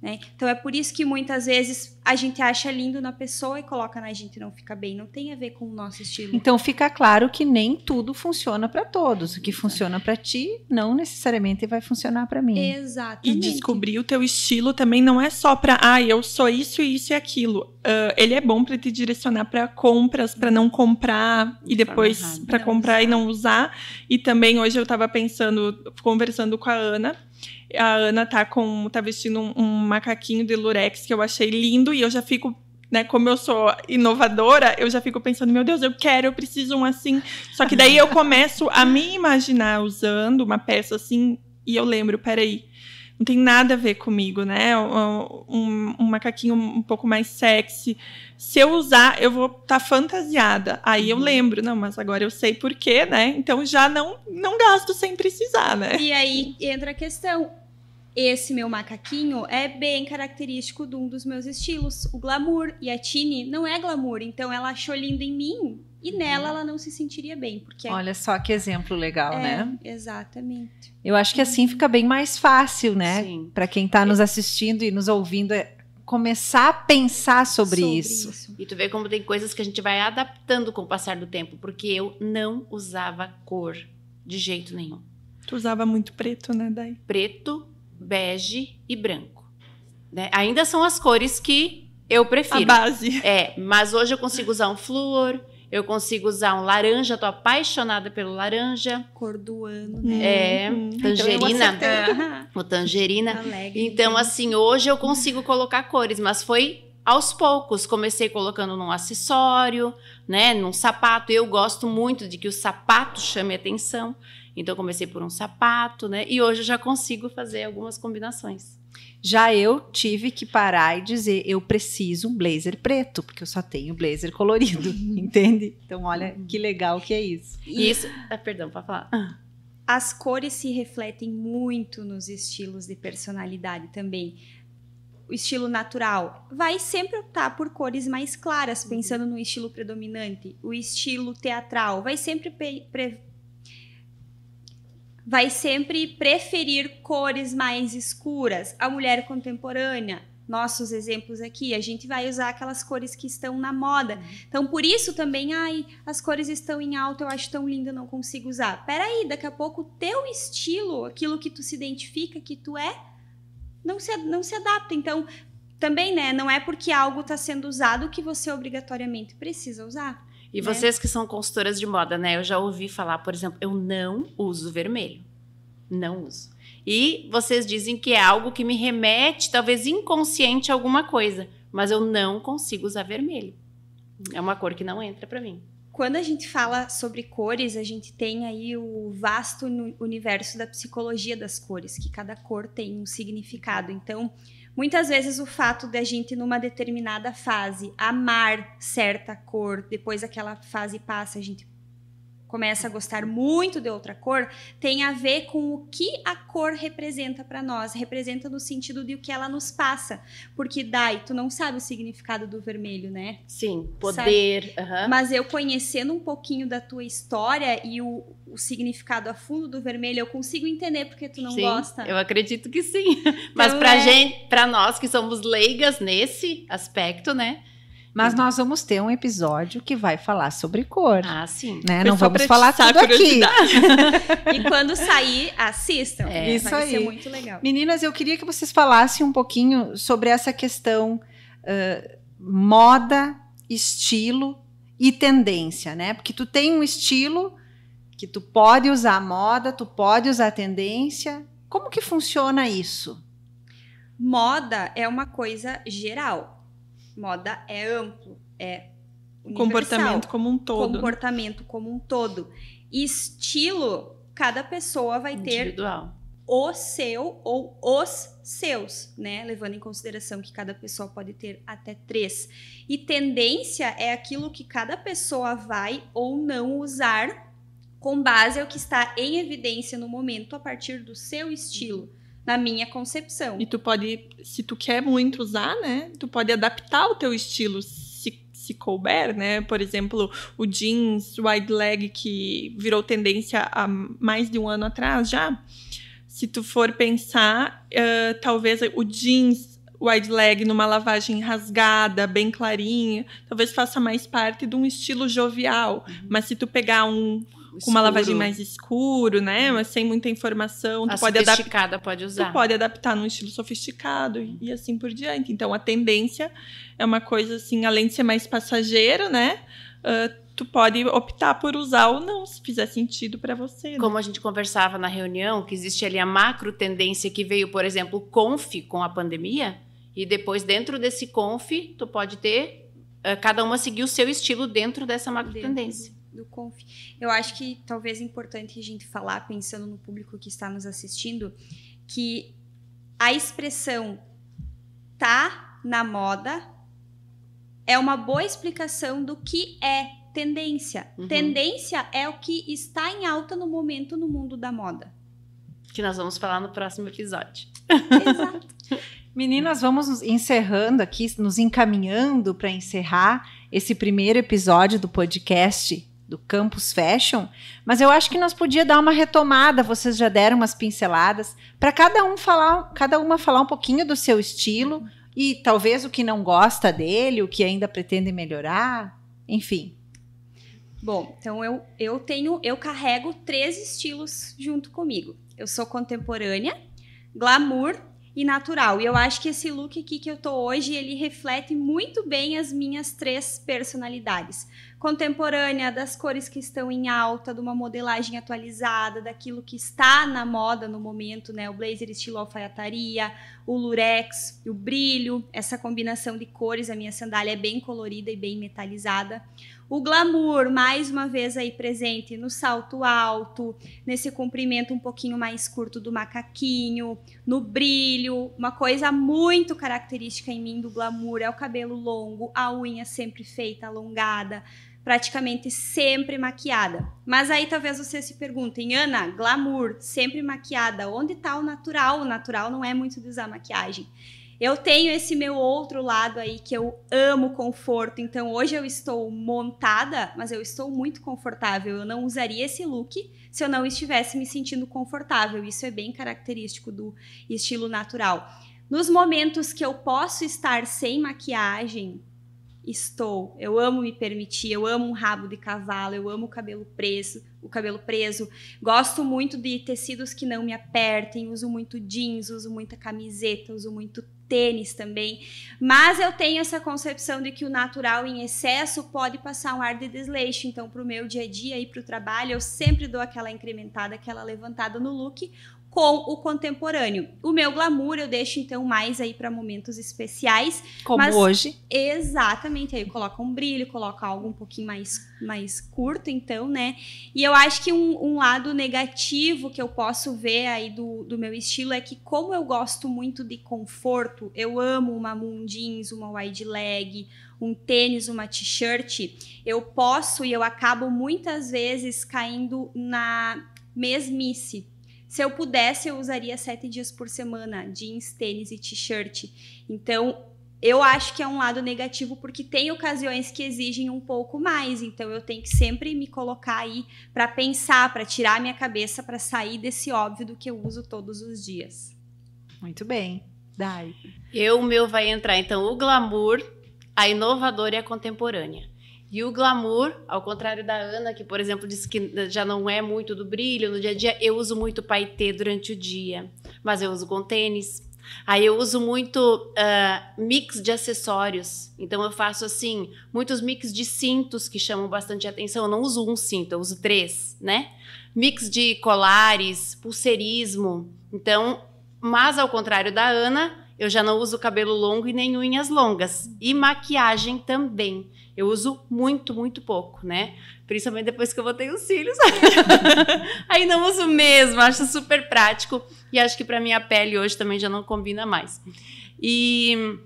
Né? Então é por isso que muitas vezes a gente acha lindo na pessoa e coloca na gente não fica bem, não tem a ver com o nosso estilo. Então fica claro que nem tudo funciona para todos. O que funciona para ti não necessariamente vai funcionar para mim. Exatamente. E descobrir o teu estilo também não é só para, ah, eu sou isso, isso e aquilo. Uh, ele é bom para te direcionar para compras, para não comprar e depois para comprar usar. e não usar. E também hoje eu estava pensando, conversando com a Ana a Ana tá com tá vestindo um, um macaquinho de lurex que eu achei lindo e eu já fico né, como eu sou inovadora, eu já fico pensando, meu Deus, eu quero, eu preciso um assim. Só que daí eu começo a me imaginar usando uma peça assim e eu lembro, peraí, não tem nada a ver comigo, né? É um, um macaquinho um pouco mais sexy. Se eu usar, eu vou estar tá fantasiada. Aí uhum. eu lembro, não, mas agora eu sei por quê, né? Então já não, não gasto sem precisar, né? E aí entra a questão. Esse meu macaquinho é bem característico de um dos meus estilos, o glamour. E a Tini não é glamour, então ela achou lindo em mim e nela ela não se sentiria bem, porque é Olha só que exemplo legal, é, né? Exatamente. Eu acho que assim fica bem mais fácil, né? Para quem está nos é. assistindo e nos ouvindo, é começar a pensar sobre, sobre isso. isso. E tu vê como tem coisas que a gente vai adaptando com o passar do tempo, porque eu não usava cor de jeito nenhum. Tu usava muito preto, né, daí? Preto, bege e branco. Né? Ainda são as cores que eu prefiro. A base. É, mas hoje eu consigo usar um flúor, eu consigo usar um laranja, tô apaixonada pelo laranja. Cor do ano, né? É, uhum. tangerina. Então o tangerina. Alegre, então, assim, hoje eu consigo colocar cores, mas foi aos poucos. Comecei colocando num acessório, né? Num sapato. Eu gosto muito de que o sapato chame atenção. Então, comecei por um sapato, né? E hoje eu já consigo fazer algumas combinações. Já eu tive que parar e dizer: eu preciso um blazer preto, porque eu só tenho blazer colorido, entende? Então, olha uhum. que legal que é isso. isso. Ah, perdão, para falar. Ah. As cores se refletem muito nos estilos de personalidade também. O estilo natural vai sempre optar por cores mais claras, uhum. pensando no estilo predominante. O estilo teatral vai sempre pre vai sempre preferir cores mais escuras. A mulher contemporânea, nossos exemplos aqui, a gente vai usar aquelas cores que estão na moda. Então, por isso também, ai, as cores estão em alta, eu acho tão linda, não consigo usar. Peraí, daqui a pouco o teu estilo, aquilo que tu se identifica, que tu é, não se, não se adapta. Então, também, né, não é porque algo está sendo usado que você obrigatoriamente precisa usar. E né? vocês que são consultoras de moda, né? Eu já ouvi falar, por exemplo, eu não uso vermelho. Não uso. E vocês dizem que é algo que me remete, talvez inconsciente, a alguma coisa. Mas eu não consigo usar vermelho. É uma cor que não entra para mim. Quando a gente fala sobre cores, a gente tem aí o vasto universo da psicologia das cores, que cada cor tem um significado. Então, Muitas vezes o fato de a gente, numa determinada fase, amar certa cor, depois aquela fase passa, a gente começa a gostar muito de outra cor, tem a ver com o que a cor representa para nós, representa no sentido de o que ela nos passa, porque dai, tu não sabe o significado do vermelho, né? Sim, poder. Mas eu conhecendo um pouquinho da tua história e o, o significado a fundo do vermelho, eu consigo entender porque tu não sim, gosta. Eu acredito que sim, mas então, para é... gente, para nós que somos leigas nesse aspecto, né? Mas nós vamos ter um episódio que vai falar sobre cor. Ah, sim. Né? Não vamos falar tudo aqui. e quando sair, assistam. É, Isso vai aí. ser muito legal. Meninas, eu queria que vocês falassem um pouquinho sobre essa questão uh, moda, estilo e tendência, né? Porque tu tem um estilo que tu pode usar a moda, tu pode usar a tendência. Como que funciona isso? Moda é uma coisa geral Moda é amplo, é universal. comportamento como um todo. Comportamento como um todo. estilo, cada pessoa vai Individual. ter o seu ou os seus, né? Levando em consideração que cada pessoa pode ter até três. E tendência é aquilo que cada pessoa vai ou não usar com base ao que está em evidência no momento a partir do seu estilo na minha concepção. E tu pode, se tu quer muito usar, né? Tu pode adaptar o teu estilo se, se couber, né? Por exemplo, o jeans wide leg que virou tendência há mais de um ano atrás já. Se tu for pensar, uh, talvez o jeans wide leg numa lavagem rasgada, bem clarinha, talvez faça mais parte de um estilo jovial. Uhum. Mas se tu pegar um escuro. Com uma lavagem mais escuro, né? Uhum. Mas sem muita informação. A tu pode pode usar. Tu pode adaptar num estilo sofisticado e, assim por diante. Então, a tendência é uma coisa assim, além de ser mais passageira, né? Uh, tu pode optar por usar ou não, se fizer sentido para você. Né? Como a gente conversava na reunião, que existe ali a macro tendência que veio, por exemplo, conf com a pandemia, e depois dentro desse conf, tu pode ter, eh, cada uma seguir o seu estilo dentro dessa macro tendência do Conf. Eu acho que talvez é importante a gente falar, pensando no público que está nos assistindo, que a expressão tá na moda é uma boa explicação do que é tendência. Uhum. Tendência é o que está em alta no momento no mundo da moda. Que nós vamos falar no próximo episódio. Exato. Meninas, vamos encerrando aqui, nos encaminhando para encerrar esse primeiro episódio do podcast do campus fashion, mas eu acho que nós podia dar uma retomada, vocês já deram umas pinceladas, para cada um falar, cada uma falar um pouquinho do seu estilo e talvez o que não gosta dele, o que ainda pretende melhorar, enfim. Bom, então eu, eu tenho, eu carrego três estilos junto comigo. Eu sou contemporânea, glamour e natural. E eu acho que esse look aqui que eu tô hoje, ele reflete muito bem as minhas três personalidades contemporânea, das cores que estão em alta, de uma modelagem atualizada, daquilo que está na moda no momento, né? O blazer estilo alfaiataria, o lurex, o brilho, essa combinação de cores. A minha sandália é bem colorida e bem metalizada. O glamour, mais uma vez aí presente no salto alto, nesse comprimento um pouquinho mais curto do macaquinho, no brilho. Uma coisa muito característica em mim do glamour é o cabelo longo, a unha sempre feita, alongada, praticamente sempre maquiada. Mas aí talvez vocês se perguntem, Ana, glamour, sempre maquiada, onde está o natural? O natural não é muito de usar maquiagem. Eu tenho esse meu outro lado aí que eu amo conforto, então hoje eu estou montada, mas eu estou muito confortável. Eu não usaria esse look se eu não estivesse me sentindo confortável. Isso é bem característico do estilo natural. Nos momentos que eu posso estar sem maquiagem, estou. Eu amo me permitir, eu amo um rabo de cavalo, eu amo o cabelo preso, o cabelo preso. Gosto muito de tecidos que não me apertem, uso muito jeans, uso muita camiseta, uso muito tênis também. Mas eu tenho essa concepção de que o natural em excesso pode passar um ar de desleixo. Então, para o meu dia a dia e para o trabalho, eu sempre dou aquela incrementada, aquela levantada no look, com o contemporâneo. O meu glamour eu deixo então mais aí para momentos especiais, como mas, hoje. Exatamente, aí coloca um brilho, coloca algo um pouquinho mais mais curto, então, né? E eu acho que um, um lado negativo que eu posso ver aí do, do meu estilo é que como eu gosto muito de conforto, eu amo uma moon jeans, uma wide leg, um tênis, uma t-shirt, eu posso e eu acabo muitas vezes caindo na mesmice se eu pudesse, eu usaria sete dias por semana jeans, tênis e t-shirt. Então, eu acho que é um lado negativo porque tem ocasiões que exigem um pouco mais, então eu tenho que sempre me colocar aí para pensar, para tirar a minha cabeça, para sair desse óbvio do que eu uso todos os dias. Muito bem. Dai. Eu, o meu vai entrar então o glamour, a inovadora e a contemporânea. E o glamour, ao contrário da Ana, que, por exemplo, disse que já não é muito do brilho no dia a dia, eu uso muito paetê durante o dia, mas eu uso com tênis. Aí eu uso muito uh, mix de acessórios. Então eu faço assim, muitos mix de cintos que chamam bastante atenção. Eu não uso um cinto, eu uso três, né? Mix de colares, pulseirismo. Então, mas ao contrário da Ana, eu já não uso cabelo longo e nem unhas longas. E maquiagem também. Eu uso muito, muito pouco, né? Principalmente depois que eu botei os cílios. Aí não uso mesmo, acho super prático e acho que para minha pele hoje também já não combina mais. E,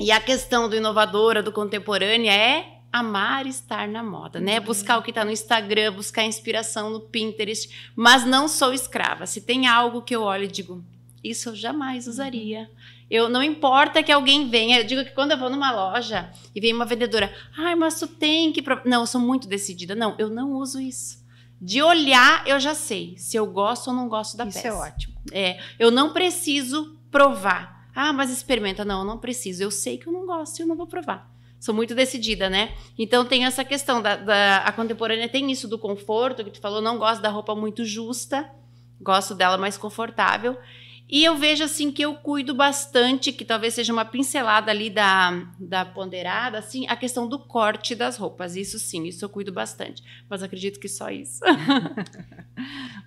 e a questão do inovadora, do contemporânea é amar estar na moda, né? Buscar o que está no Instagram, buscar inspiração no Pinterest, mas não sou escrava. Se tem algo que eu olho e digo, isso eu jamais usaria. Uhum eu não importa que alguém venha. Eu digo que quando eu vou numa loja e vem uma vendedora, ai, mas tu tem que. Não, eu sou muito decidida. Não, eu não uso isso. De olhar, eu já sei se eu gosto ou não gosto da isso é peça. Isso é ótimo. É, eu não preciso provar. Ah, mas experimenta. Não, eu não preciso. Eu sei que eu não gosto e eu não vou provar. Sou muito decidida, né? Então tem essa questão da, da a contemporânea tem isso do conforto que tu falou. Não gosto da roupa muito justa, gosto dela mais confortável. E eu vejo assim que eu cuido bastante, que talvez seja uma pincelada ali da, da ponderada, assim, a questão do corte das roupas. Isso sim, isso eu cuido bastante. Mas acredito que só isso.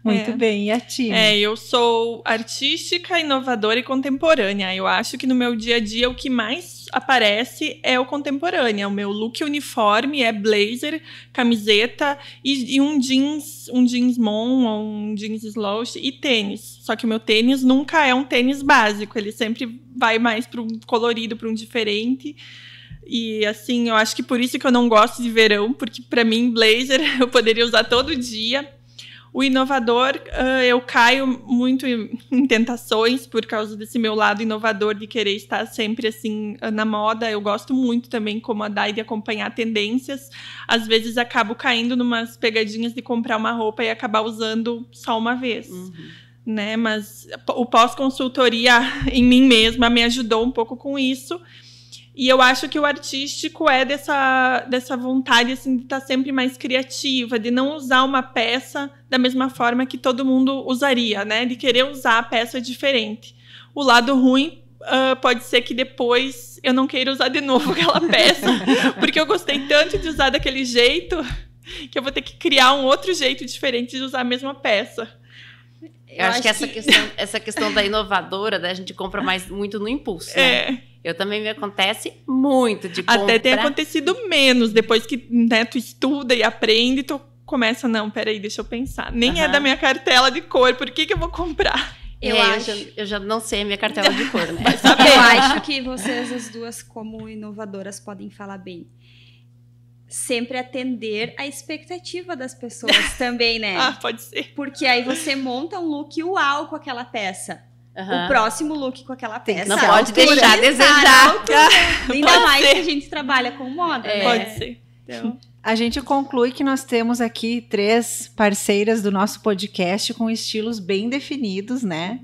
Muito é. bem, e a Tina? É, eu sou artística, inovadora e contemporânea. Eu acho que no meu dia a dia o que mais aparece é o contemporâneo. É o meu look uniforme é blazer, camiseta e, e um jeans, um jeans mon ou um jeans slouch e tênis. Só que o meu tênis nunca é um tênis básico, ele sempre vai mais para um colorido, para um diferente. E assim, eu acho que por isso que eu não gosto de verão, porque para mim blazer eu poderia usar todo dia o inovador, uh, eu caio muito em, tentações por causa desse meu lado inovador de querer estar sempre assim ah, na moda. Eu gosto muito também como a Dai de acompanhar tendências. Às vezes acabo caindo numas pegadinhas de comprar uma roupa e acabar usando só uma vez. Uhum. Né? Mas o pós-consultoria em mim mesma me ajudou um pouco com isso. E eu acho que o artístico é dessa, dessa vontade assim, de estar tá sempre mais criativa, de não usar uma peça da mesma forma que todo mundo usaria, né? De querer usar a peça diferente. O lado ruim uh, pode ser que depois eu não queira usar de novo aquela peça, porque eu gostei tanto de usar daquele jeito que eu vou ter que criar um outro jeito diferente de usar a mesma peça. Eu, eu acho, acho, que, essa, Questão, essa questão da inovadora, né? A gente compra mais muito no impulso. Né? É. Eu também me acontece muito de comprar. Até tem acontecido menos depois que né, tu estuda e aprende, tu começa não, peraí, deixa eu pensar. Nem uhum. é da minha cartela de cor, por que que eu vou comprar? Eu é, acho. Eu já, eu já, não sei a minha cartela de cor, né? eu acho que vocês as duas como inovadoras podem falar bem. Sempre atender a expectativa das pessoas também, né? ah, pode ser. Porque aí você monta um look uau com aquela peça Uhum. O próximo look com aquela peça. Não pode altura, deixar desejar. Ainda mais ser. que a gente trabalha com moda. É. Né? Pode ser. Então. A gente conclui que nós temos aqui três parceiras do nosso podcast com estilos bem definidos, né?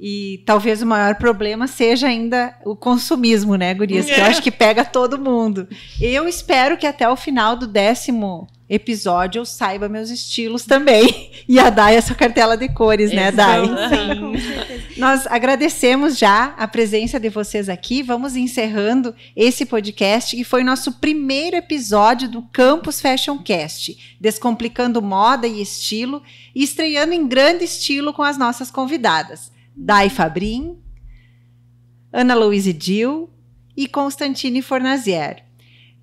E talvez o maior problema seja ainda o consumismo, né, Gurias? Que eu acho que pega todo mundo. Eu espero que até o final do décimo episódio eu saiba meus estilos também. E a Dai a sua cartela de cores, né, Dai? Sim, com certeza. Nós agradecemos já a presença de vocês aqui. Vamos encerrando esse podcast que foi nosso primeiro episódio do Campus Fashion Cast, descomplicando moda e estilo e estreando em grande estilo com as nossas convidadas, Dai Fabrin, Ana Louise Dil e Constantine Fornazier.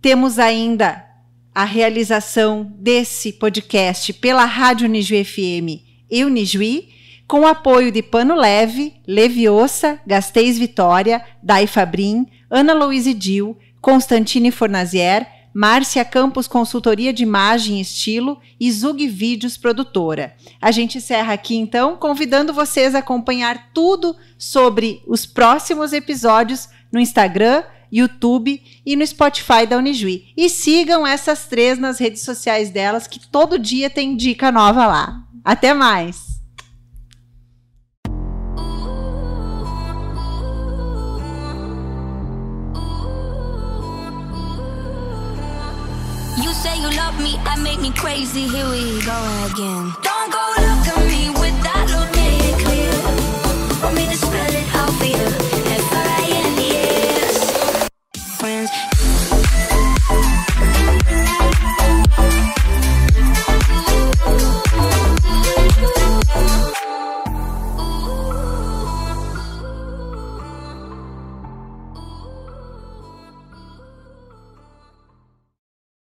Temos ainda a realização desse podcast pela Rádio Niju FM e Unijuí com apoio de Pano Leve, Leviosa, Gasteiz Vitória, Dai Fabrim, Ana Louise Dil, Constantine Fornazier, Márcia Campos Consultoria de Imagem e Estilo e Zug Vídeos Produtora. A gente encerra aqui então, convidando vocês a acompanhar tudo sobre os próximos episódios no Instagram, YouTube e no Spotify da Unijuí. E sigam essas três nas redes sociais delas, que todo dia tem dica nova lá. Até mais! you love me, I make me crazy. Here we go again. Don't go looking.